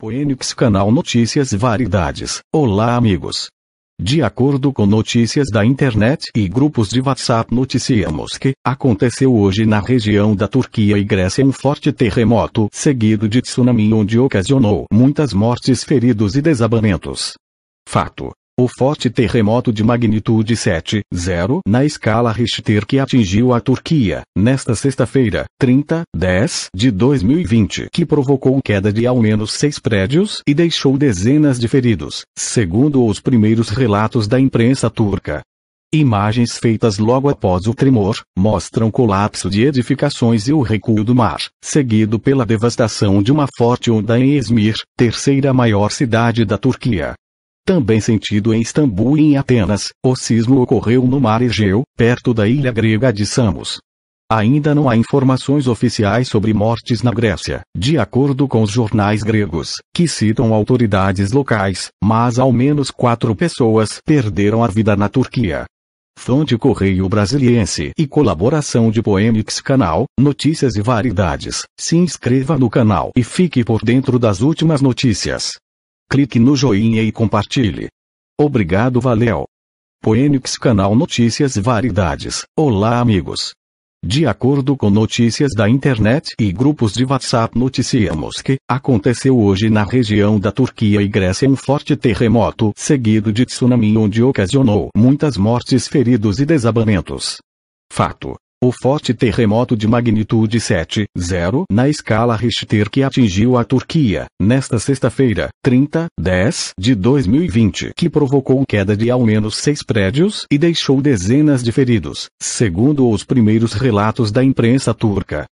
Poenix Canal Notícias Variedades. Olá amigos. De acordo com notícias da internet e grupos de WhatsApp noticiamos que aconteceu hoje na região da Turquia e Grécia um forte terremoto seguido de tsunami onde ocasionou muitas mortes, feridos e desabamentos. Fato o forte terremoto de magnitude 7,0 na escala Richter que atingiu a Turquia, nesta sexta-feira, 30, 10 de 2020, que provocou queda de ao menos seis prédios e deixou dezenas de feridos, segundo os primeiros relatos da imprensa turca. Imagens feitas logo após o tremor mostram colapso de edificações e o recuo do mar, seguido pela devastação de uma forte onda em Izmir, terceira maior cidade da Turquia também sentido em Istambul e em Atenas, o sismo ocorreu no mar Egeu, perto da ilha grega de Samos. Ainda não há informações oficiais sobre mortes na Grécia, de acordo com os jornais gregos, que citam autoridades locais, mas ao menos quatro pessoas perderam a vida na Turquia. Fonte Correio Brasiliense e colaboração de Poemix Canal, Notícias e Variedades. Se inscreva no canal e fique por dentro das últimas notícias clique no joinha e compartilhe. Obrigado, valeu. Poenix Canal Notícias Variedades. Olá, amigos. De acordo com notícias da internet e grupos de WhatsApp, noticiamos que aconteceu hoje na região da Turquia e Grécia um forte terremoto seguido de tsunami, onde ocasionou muitas mortes, feridos e desabamentos. Fato o forte terremoto de magnitude 7,0 na escala Richter que atingiu a Turquia, nesta sexta-feira, 30, 10 de 2020, que provocou queda de ao menos seis prédios e deixou dezenas de feridos, segundo os primeiros relatos da imprensa turca.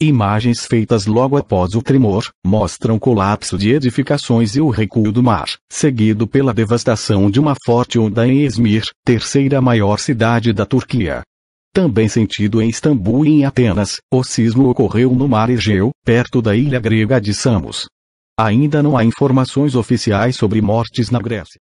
Imagens feitas logo após o tremor mostram colapso de edificações e o recuo do mar, seguido pela devastação de uma forte onda em Izmir, terceira maior cidade da Turquia. Também sentido em Istambul e em Atenas, o sismo ocorreu no mar Egeu, perto da ilha grega de Samos. Ainda não há informações oficiais sobre mortes na Grécia.